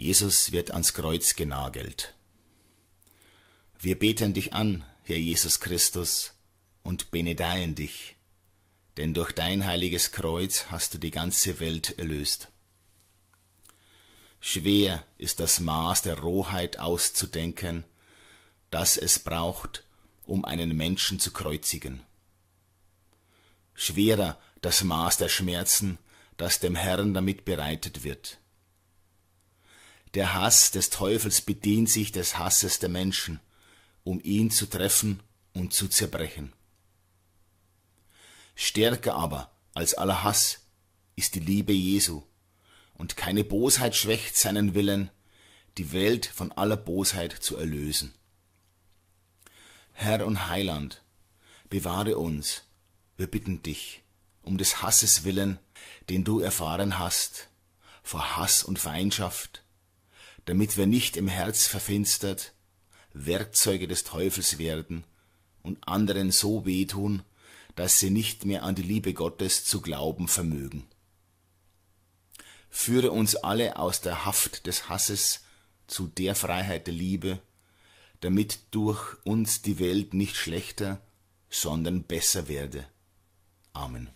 Jesus wird ans Kreuz genagelt. Wir beten dich an, Herr Jesus Christus, und benedeien dich, denn durch dein heiliges Kreuz hast du die ganze Welt erlöst. Schwer ist das Maß der Rohheit auszudenken, das es braucht, um einen Menschen zu kreuzigen. Schwerer das Maß der Schmerzen, das dem Herrn damit bereitet wird. Der Hass des Teufels bedient sich des Hasses der Menschen, um ihn zu treffen und zu zerbrechen. Stärker aber als aller Hass ist die Liebe Jesu, und keine Bosheit schwächt seinen Willen, die Welt von aller Bosheit zu erlösen. Herr und Heiland, bewahre uns, wir bitten dich, um des Hasses willen, den du erfahren hast, vor Hass und Feindschaft, damit wir nicht im Herz verfinstert, Werkzeuge des Teufels werden und anderen so wehtun, dass sie nicht mehr an die Liebe Gottes zu glauben vermögen. Führe uns alle aus der Haft des Hasses zu der Freiheit der Liebe, damit durch uns die Welt nicht schlechter, sondern besser werde. Amen.